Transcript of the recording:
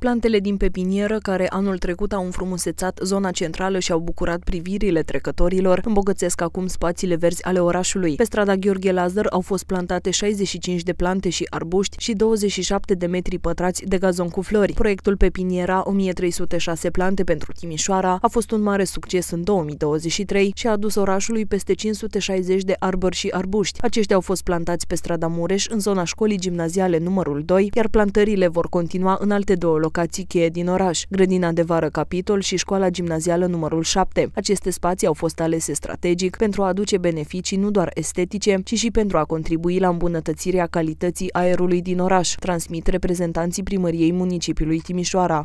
Plantele din pepinieră, care anul trecut au înfrumusețat zona centrală și au bucurat privirile trecătorilor, îmbogățesc acum spațiile verzi ale orașului. Pe strada Gheorghe Lazar au fost plantate 65 de plante și arbuști și 27 de metri pătrați de gazon cu flori. Proiectul Pepiniera 1306 plante pentru Timișoara a fost un mare succes în 2023 și a adus orașului peste 560 de arbori și arbuști. Aceștia au fost plantați pe strada Mureș, în zona școlii gimnaziale numărul 2, iar plantările vor continua în alte două locuri locații cheie din oraș, grădina de vară Capitol și școala gimnazială numărul 7. Aceste spații au fost alese strategic pentru a aduce beneficii nu doar estetice, ci și pentru a contribui la îmbunătățirea calității aerului din oraș, transmit reprezentanții primăriei municipiului Timișoara.